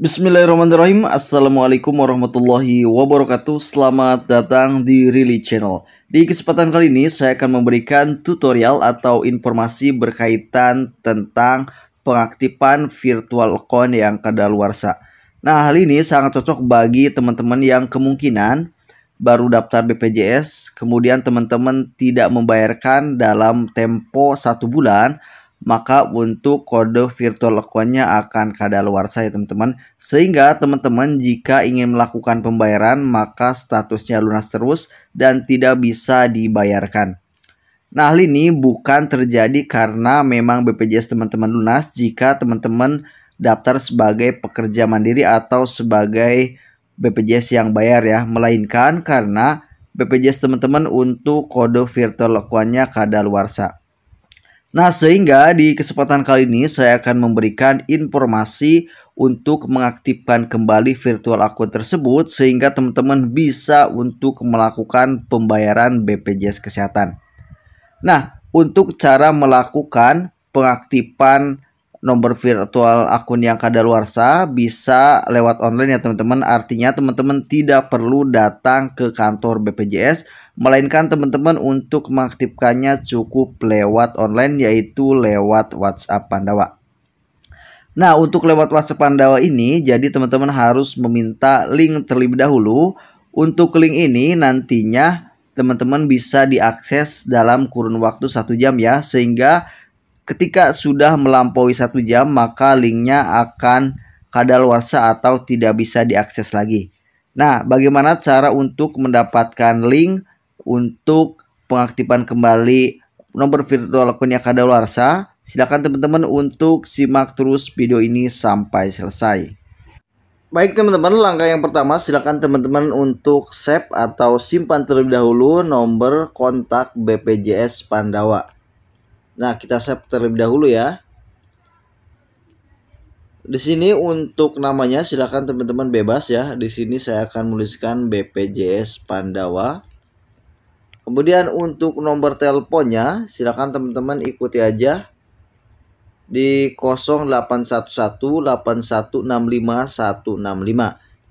Bismillahirrahmanirrahim Assalamualaikum warahmatullahi wabarakatuh Selamat datang di Really Channel Di kesempatan kali ini saya akan memberikan tutorial atau informasi berkaitan tentang pengaktifan virtual account yang kadaluarsa Nah hal ini sangat cocok bagi teman-teman yang kemungkinan baru daftar BPJS Kemudian teman-teman tidak membayarkan dalam tempo satu bulan maka untuk kode virtual account-nya akan kadaluarsa ya teman-teman. Sehingga teman-teman jika ingin melakukan pembayaran maka statusnya lunas terus dan tidak bisa dibayarkan. Nah hal ini bukan terjadi karena memang BPJS teman-teman lunas jika teman-teman daftar sebagai pekerja mandiri atau sebagai BPJS yang bayar ya. Melainkan karena BPJS teman-teman untuk kode virtual account-nya kadaluarsa. Nah, sehingga di kesempatan kali ini saya akan memberikan informasi untuk mengaktifkan kembali virtual akun tersebut sehingga teman-teman bisa untuk melakukan pembayaran BPJS kesehatan. Nah, untuk cara melakukan pengaktifan nomor virtual akun yang kadaluarsa bisa lewat online ya teman-teman. Artinya teman-teman tidak perlu datang ke kantor BPJS melainkan teman-teman untuk mengaktifkannya cukup lewat online yaitu lewat WhatsApp Pandawa. Nah, untuk lewat WhatsApp Pandawa ini jadi teman-teman harus meminta link terlebih dahulu. Untuk link ini nantinya teman-teman bisa diakses dalam kurun waktu satu jam ya sehingga Ketika sudah melampaui satu jam, maka linknya akan kadaluarsa atau tidak bisa diakses lagi. Nah, bagaimana cara untuk mendapatkan link untuk pengaktifan kembali nomor virtual akunnya kadaluarsa? Silakan teman-teman untuk simak terus video ini sampai selesai. Baik teman-teman, langkah yang pertama silakan teman-teman untuk save atau simpan terlebih dahulu nomor kontak BPJS Pandawa. Nah, kita save terlebih dahulu ya. Di sini untuk namanya silakan teman-teman bebas ya. Di sini saya akan menuliskan BPJS Pandawa. Kemudian untuk nomor teleponnya silakan teman-teman ikuti aja di 0811816515.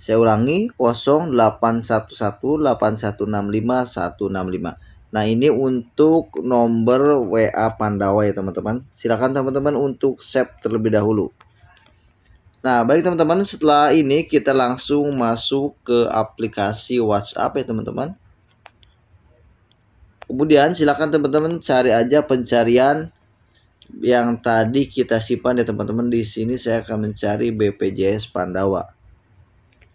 Saya ulangi 0811816515. Nah ini untuk nomor WA Pandawa ya teman-teman. Silahkan teman-teman untuk save terlebih dahulu. Nah baik teman-teman setelah ini kita langsung masuk ke aplikasi WhatsApp ya teman-teman. Kemudian silahkan teman-teman cari aja pencarian yang tadi kita simpan ya teman-teman. Di sini saya akan mencari BPJS Pandawa.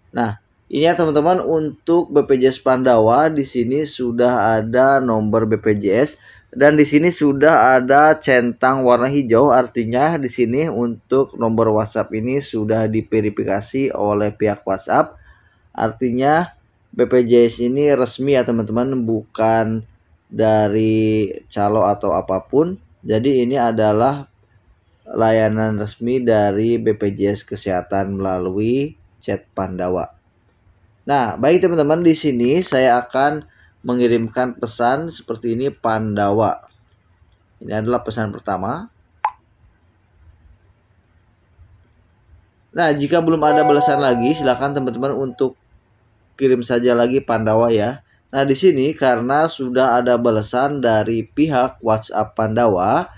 Nah ini ya teman-teman untuk BPJS Pandawa di sini sudah ada nomor BPJS dan di sini sudah ada centang warna hijau artinya di sini untuk nomor WhatsApp ini sudah diverifikasi oleh pihak WhatsApp artinya BPJS ini resmi ya teman-teman bukan dari calo atau apapun jadi ini adalah layanan resmi dari BPJS Kesehatan melalui chat Pandawa Nah, baik teman-teman, di sini saya akan mengirimkan pesan seperti ini Pandawa. Ini adalah pesan pertama. Nah, jika belum ada balasan lagi, silakan teman-teman untuk kirim saja lagi Pandawa ya. Nah, di sini karena sudah ada balasan dari pihak WhatsApp Pandawa,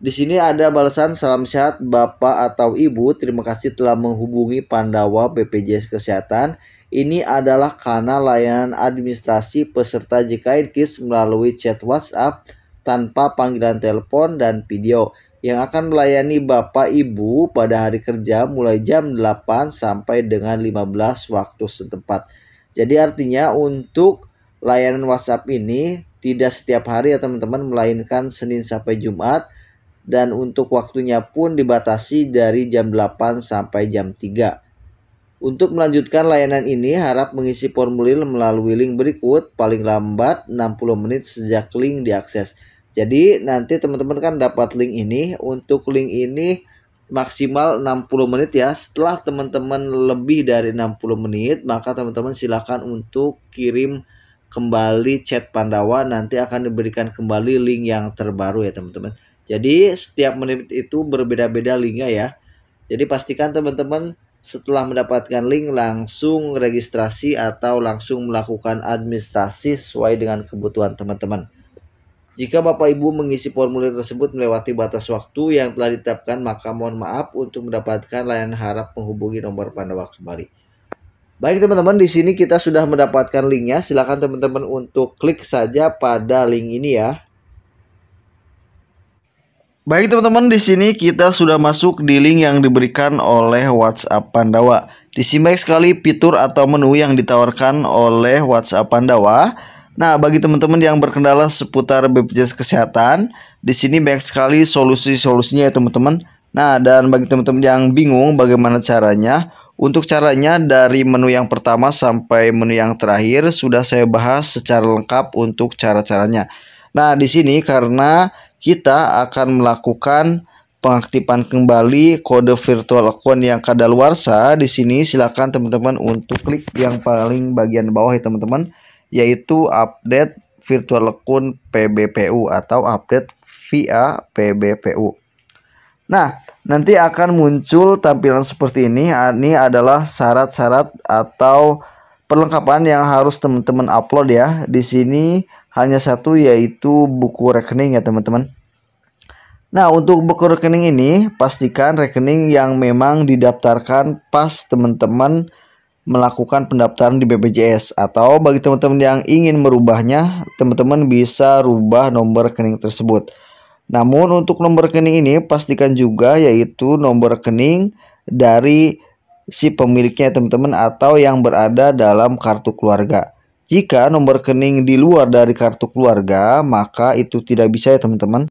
di sini ada balasan salam sehat Bapak atau Ibu. Terima kasih telah menghubungi Pandawa BPJS Kesehatan ini adalah karena layanan administrasi peserta JKN KIS melalui chat WhatsApp tanpa panggilan telepon dan video yang akan melayani Bapak Ibu pada hari kerja mulai jam 8 sampai dengan 15 waktu setempat. Jadi artinya untuk layanan WhatsApp ini tidak setiap hari ya teman-teman melainkan Senin sampai Jumat dan untuk waktunya pun dibatasi dari jam 8 sampai jam 3. Untuk melanjutkan layanan ini, harap mengisi formulir melalui link berikut paling lambat 60 menit sejak link diakses. Jadi nanti teman-teman kan dapat link ini, untuk link ini maksimal 60 menit ya. Setelah teman-teman lebih dari 60 menit, maka teman-teman silakan untuk kirim kembali chat Pandawa nanti akan diberikan kembali link yang terbaru ya teman-teman. Jadi setiap menit itu berbeda-beda linknya ya. Jadi pastikan teman-teman setelah mendapatkan link langsung registrasi atau langsung melakukan administrasi sesuai dengan kebutuhan teman-teman. Jika Bapak Ibu mengisi formulir tersebut melewati batas waktu yang telah ditetapkan, maka mohon maaf untuk mendapatkan layanan harap menghubungi nomor Pandawa kembali. Baik teman-teman, di sini kita sudah mendapatkan linknya. Silakan teman-teman untuk klik saja pada link ini ya. Baik teman-teman, di sini kita sudah masuk di link yang diberikan oleh WhatsApp Pandawa. Disimak sekali fitur atau menu yang ditawarkan oleh WhatsApp Pandawa. Nah, bagi teman-teman yang berkendala seputar BPJS Kesehatan, di sini banyak sekali solusi-solusinya ya teman-teman. Nah, dan bagi teman-teman yang bingung bagaimana caranya, untuk caranya dari menu yang pertama sampai menu yang terakhir sudah saya bahas secara lengkap untuk cara-caranya. Nah, di sini karena kita akan melakukan pengaktifan kembali kode virtual account yang kadaluarsa di sini silakan teman-teman untuk klik yang paling bagian bawah ya teman-teman yaitu update virtual account PBPU atau update via PBPU. Nah, nanti akan muncul tampilan seperti ini. Ini adalah syarat-syarat atau perlengkapan yang harus teman-teman upload ya. Di sini hanya satu yaitu buku rekening ya teman-teman. Nah, untuk buku rekening ini pastikan rekening yang memang didaftarkan pas teman-teman melakukan pendaftaran di BPJS atau bagi teman-teman yang ingin merubahnya, teman-teman bisa rubah nomor rekening tersebut. Namun untuk nomor rekening ini pastikan juga yaitu nomor rekening dari si pemiliknya teman-teman atau yang berada dalam kartu keluarga. Jika nomor rekening di luar dari kartu keluarga, maka itu tidak bisa ya teman-teman.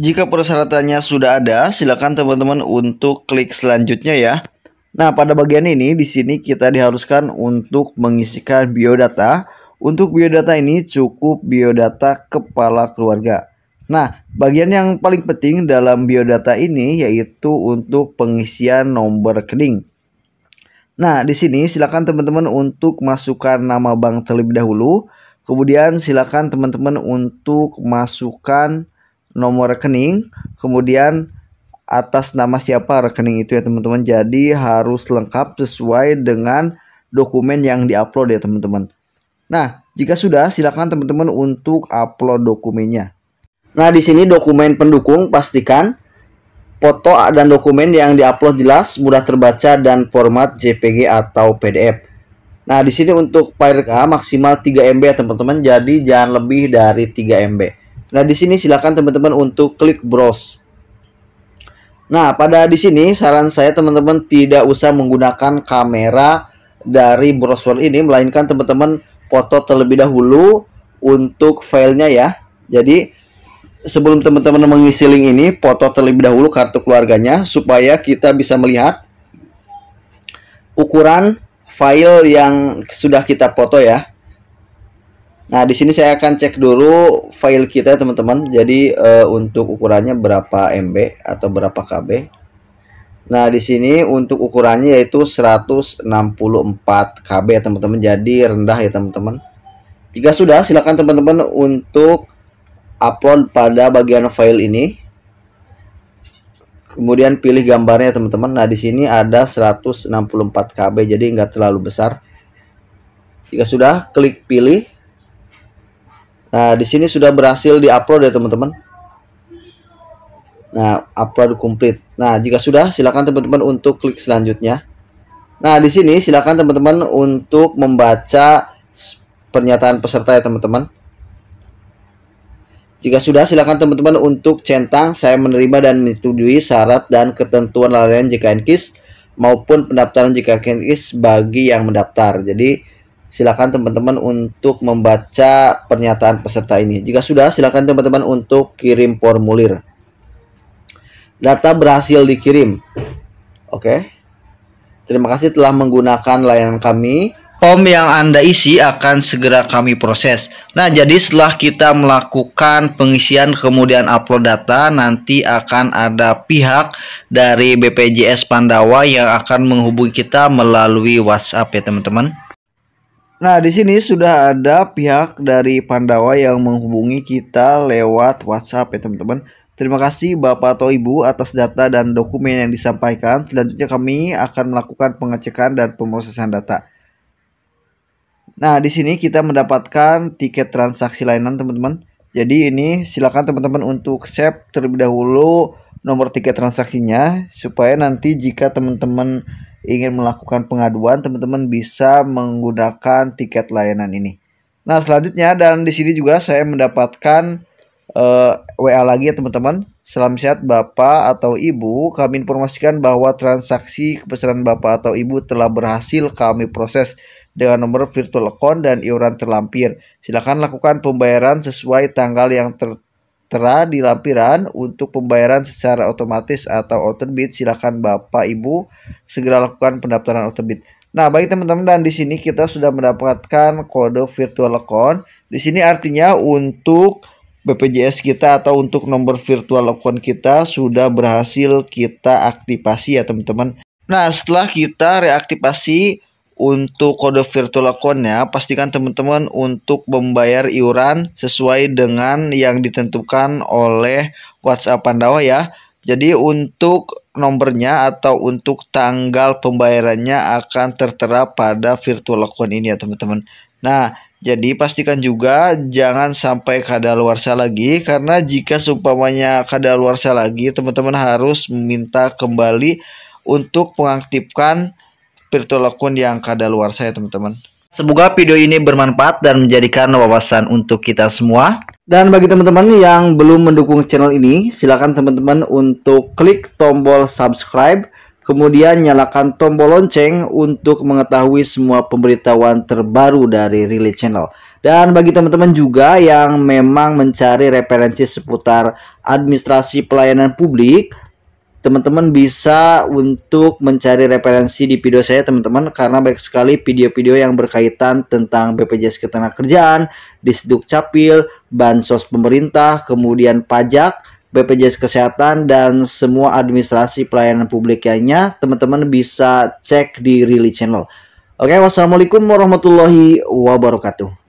Jika persyaratannya sudah ada, silakan teman-teman untuk klik selanjutnya ya. Nah, pada bagian ini di sini kita diharuskan untuk mengisikan biodata. Untuk biodata ini cukup biodata kepala keluarga. Nah, bagian yang paling penting dalam biodata ini yaitu untuk pengisian nomor rekening. Nah, di sini silakan teman-teman untuk masukkan nama bank terlebih dahulu. Kemudian silakan teman-teman untuk masukkan nomor rekening, kemudian atas nama siapa rekening itu ya teman-teman. Jadi harus lengkap sesuai dengan dokumen yang diupload ya teman-teman. Nah, jika sudah silakan teman-teman untuk upload dokumennya. Nah, di sini dokumen pendukung pastikan foto dan dokumen yang diupload jelas, mudah terbaca dan format JPG atau PDF. Nah, di sini untuk file A maksimal 3 MB ya teman-teman. Jadi jangan lebih dari 3 MB. Nah, di sini silakan teman-teman untuk klik browse. Nah, pada di sini saran saya teman-teman tidak usah menggunakan kamera dari browser ini melainkan teman-teman foto terlebih dahulu untuk filenya ya. Jadi sebelum teman-teman mengisi link ini, foto terlebih dahulu kartu keluarganya supaya kita bisa melihat ukuran file yang sudah kita foto ya. Nah, di sini saya akan cek dulu file kita teman-teman. Jadi uh, untuk ukurannya berapa MB atau berapa KB. Nah, di sini untuk ukurannya yaitu 164 KB ya teman-teman. Jadi rendah ya teman-teman. Jika sudah, silakan teman-teman untuk upload pada bagian file ini. Kemudian pilih gambarnya teman-teman. Nah, di sini ada 164 KB, jadi nggak terlalu besar. Jika sudah, klik pilih. Nah, di sini sudah berhasil diupload ya teman-teman. Nah, upload complete. Nah, jika sudah, silakan teman-teman untuk klik selanjutnya. Nah, di sini silakan teman-teman untuk membaca pernyataan peserta ya teman-teman. Jika sudah, silakan teman-teman untuk centang. Saya menerima dan menyetujui syarat dan ketentuan layanan JKN KIS maupun pendaftaran JKN KIS bagi yang mendaftar. Jadi, silakan teman-teman untuk membaca pernyataan peserta ini. Jika sudah, silakan teman-teman untuk kirim formulir. Data berhasil dikirim. Oke. Terima kasih telah menggunakan layanan kami. Form yang Anda isi akan segera kami proses. Nah, jadi setelah kita melakukan pengisian kemudian upload data, nanti akan ada pihak dari BPJS Pandawa yang akan menghubungi kita melalui WhatsApp ya, teman-teman. Nah, di sini sudah ada pihak dari Pandawa yang menghubungi kita lewat WhatsApp ya, teman-teman. Terima kasih Bapak atau Ibu atas data dan dokumen yang disampaikan. Selanjutnya kami akan melakukan pengecekan dan pemrosesan data. Nah, di sini kita mendapatkan tiket transaksi layanan, teman-teman. Jadi ini silakan teman-teman untuk save terlebih dahulu nomor tiket transaksinya supaya nanti jika teman-teman ingin melakukan pengaduan, teman-teman bisa menggunakan tiket layanan ini. Nah, selanjutnya dan di sini juga saya mendapatkan uh, eh, WA lagi ya, teman-teman. Salam sehat Bapak atau Ibu, kami informasikan bahwa transaksi kepesanan Bapak atau Ibu telah berhasil kami proses dengan nomor virtual account dan iuran terlampir. Silakan lakukan pembayaran sesuai tanggal yang tertera di lampiran. Untuk pembayaran secara otomatis atau autobit, silakan Bapak Ibu segera lakukan pendaftaran autobit. Nah, baik teman-teman dan di sini kita sudah mendapatkan kode virtual account. Di sini artinya untuk BPJS kita atau untuk nomor virtual account kita sudah berhasil kita aktifasi ya teman-teman. Nah, setelah kita reaktivasi untuk kode virtual account-nya, pastikan teman-teman untuk membayar iuran sesuai dengan yang ditentukan oleh WhatsApp Pandawa oh ya. Jadi untuk nomornya atau untuk tanggal pembayarannya akan tertera pada virtual account ini ya teman-teman. Nah, jadi pastikan juga jangan sampai kadaluarsa lagi karena jika seumpamanya kadaluarsa lagi teman-teman harus meminta kembali untuk mengaktifkan virtual akun yang kada luar saya teman-teman. Semoga video ini bermanfaat dan menjadikan wawasan untuk kita semua. Dan bagi teman-teman yang belum mendukung channel ini, silakan teman-teman untuk klik tombol subscribe, kemudian nyalakan tombol lonceng untuk mengetahui semua pemberitahuan terbaru dari Relay Channel. Dan bagi teman-teman juga yang memang mencari referensi seputar administrasi pelayanan publik, teman-teman bisa untuk mencari referensi di video saya teman-teman karena banyak sekali video-video yang berkaitan tentang BPJS Ketenagakerjaan, Disduk Capil, bansos pemerintah, kemudian pajak, BPJS Kesehatan dan semua administrasi pelayanan publik lainnya. Teman-teman bisa cek di Rili Channel. Oke, wassalamualaikum warahmatullahi wabarakatuh.